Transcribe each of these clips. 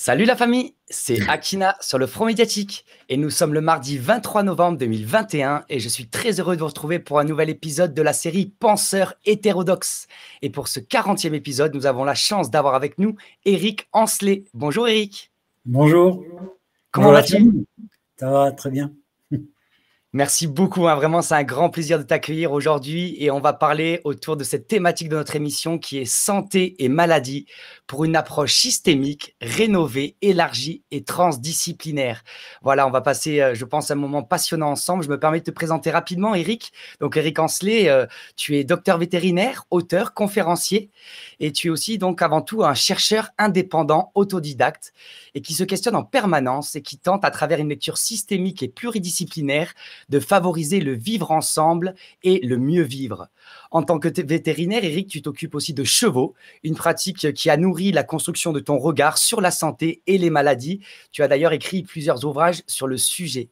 Salut la famille, c'est Akina sur le Front Médiatique et nous sommes le mardi 23 novembre 2021 et je suis très heureux de vous retrouver pour un nouvel épisode de la série Penseurs hétérodoxes. Et pour ce 40e épisode, nous avons la chance d'avoir avec nous Eric Ancelé. Bonjour Eric. Bonjour. Comment vas-tu Ça va très bien. Merci beaucoup, hein. vraiment c'est un grand plaisir de t'accueillir aujourd'hui et on va parler autour de cette thématique de notre émission qui est santé et maladie pour une approche systémique, rénovée, élargie et transdisciplinaire. Voilà, on va passer, euh, je pense, un moment passionnant ensemble. Je me permets de te présenter rapidement, Eric. Donc Eric Ancelet, euh, tu es docteur vétérinaire, auteur, conférencier et tu es aussi donc avant tout un chercheur indépendant, autodidacte et qui se questionne en permanence et qui tente à travers une lecture systémique et pluridisciplinaire de favoriser le vivre ensemble et le mieux vivre. En tant que vétérinaire, Eric, tu t'occupes aussi de chevaux, une pratique qui a nourri la construction de ton regard sur la santé et les maladies. Tu as d'ailleurs écrit plusieurs ouvrages sur le sujet.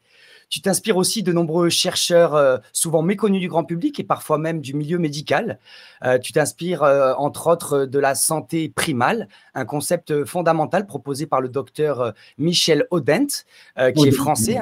Tu t'inspires aussi de nombreux chercheurs euh, souvent méconnus du grand public et parfois même du milieu médical. Euh, tu t'inspires euh, entre autres de la santé primale, un concept fondamental proposé par le docteur Michel Audent, qui est français.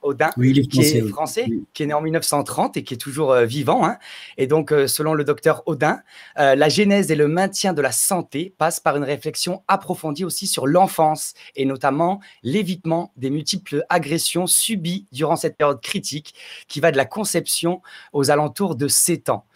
Audin, qui est français, qui est né en 1930 et qui est toujours vivant. Hein. Et donc, selon le docteur Audin, la genèse et le maintien de la santé passent par une réflexion approfondie aussi sur l'enfance et notamment l'évitement des multiples agressions subies durant cette période critique qui va de la conception aux alentours de 7 ans.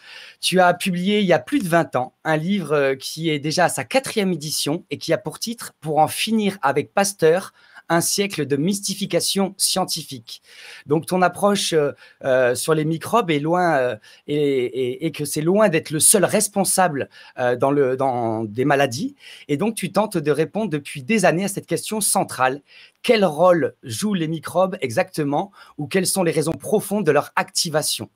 Tu as publié il y a plus de 20 ans un livre euh, qui est déjà à sa quatrième édition et qui a pour titre Pour en finir avec Pasteur, un siècle de mystification scientifique. Donc ton approche euh, euh, sur les microbes est loin euh, et, que c'est loin d'être le seul responsable dans des maladies. Et donc tu tentes de répondre depuis des années à cette question centrale. Quel rôle jouent les microbes exactement ou quelles sont les raisons profondes de leur activation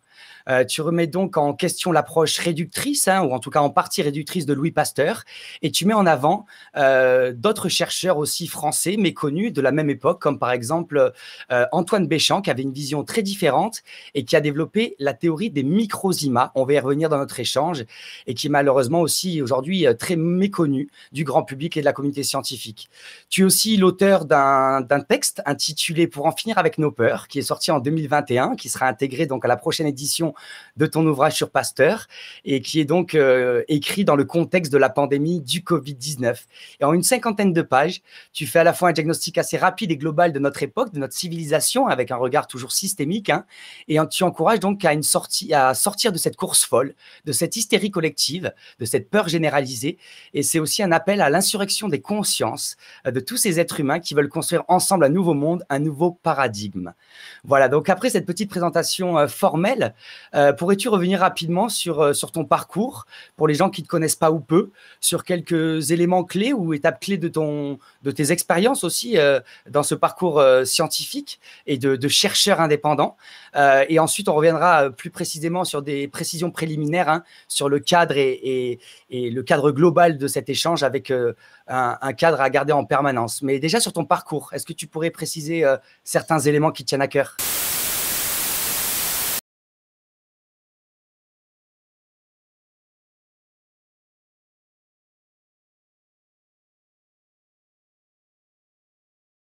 euh, tu remets donc en question l'approche réductrice, hein, ou en tout cas en partie réductrice de Louis Pasteur, et tu mets en avant euh, d'autres chercheurs aussi français, méconnus de la même époque, comme par exemple euh, Antoine Béchamp, qui avait une vision très différente et qui a développé la théorie des microzimas On va y revenir dans notre échange, et qui est malheureusement aussi aujourd'hui très méconnu du grand public et de la communauté scientifique. Tu es aussi l'auteur d'un texte intitulé Pour en finir avec nos peurs, qui est sorti en 2021, qui sera intégré donc à la prochaine édition de ton ouvrage sur Pasteur et qui est donc euh, écrit dans le contexte de la pandémie du Covid-19. Et en une cinquantaine de pages, tu fais à la fois un diagnostic assez rapide et global de notre époque, de notre civilisation, avec un regard toujours systémique, hein, et tu encourages donc à, une sortie, à sortir de cette course folle, de cette hystérie collective, de cette peur généralisée. Et c'est aussi un appel à l'insurrection des consciences euh, de tous ces êtres humains qui veulent construire ensemble un nouveau monde, un nouveau paradigme. Voilà, donc après cette petite présentation euh, formelle, euh, pourrais-tu revenir rapidement euh, sur, ton parcours, pour les gens qui ne te connaissent pas ou peu, sur quelques éléments clés ou étapes clés de, tes expériences aussi euh, dans ce parcours scientifique et de, chercheur indépendant Et ensuite, on reviendra plus précisément sur des précisions préliminaires hein, sur le cadre et, le cadre global de cet échange avec un, un, cadre à garder en permanence. Mais déjà sur ton parcours, est-ce que tu pourrais préciser certains éléments qui tiennent à cœur